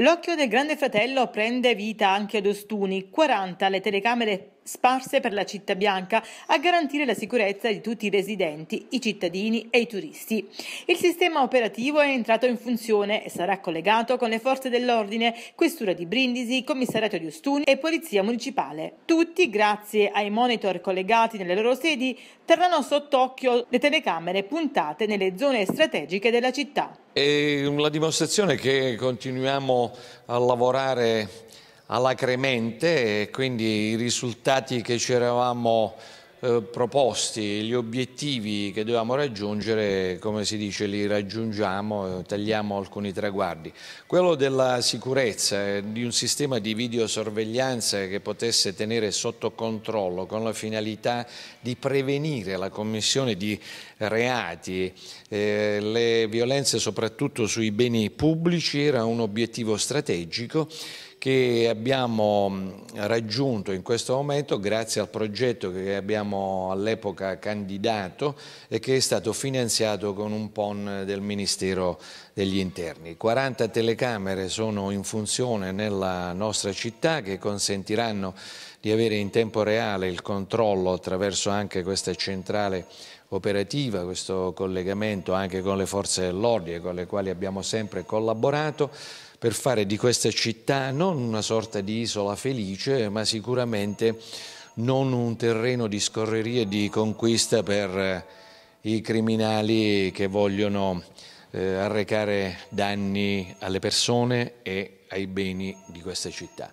L'occhio del grande fratello prende vita anche ad Ostuni, 40 le telecamere sparse per la città bianca a garantire la sicurezza di tutti i residenti, i cittadini e i turisti. Il sistema operativo è entrato in funzione e sarà collegato con le forze dell'ordine, questura di Brindisi, commissariato di Ustuni e polizia municipale. Tutti, grazie ai monitor collegati nelle loro sedi, terranno sott'occhio le telecamere puntate nelle zone strategiche della città. È la dimostrazione che continuiamo a lavorare alacremente e quindi i risultati che ci eravamo eh, proposti, gli obiettivi che dovevamo raggiungere, come si dice, li raggiungiamo, eh, tagliamo alcuni traguardi. Quello della sicurezza, eh, di un sistema di videosorveglianza che potesse tenere sotto controllo con la finalità di prevenire la commissione di reati, eh, le violenze soprattutto sui beni pubblici era un obiettivo strategico che abbiamo raggiunto in questo momento grazie al progetto che abbiamo all'epoca candidato e che è stato finanziato con un PON del Ministero degli Interni. 40 telecamere sono in funzione nella nostra città che consentiranno di avere in tempo reale il controllo attraverso anche questa centrale operativa, questo collegamento anche con le forze dell'ordine con le quali abbiamo sempre collaborato per fare di questa città non una sorta di isola felice, ma sicuramente non un terreno di scorreria e di conquista per eh, i criminali che vogliono eh, arrecare danni alle persone e ai beni di questa città.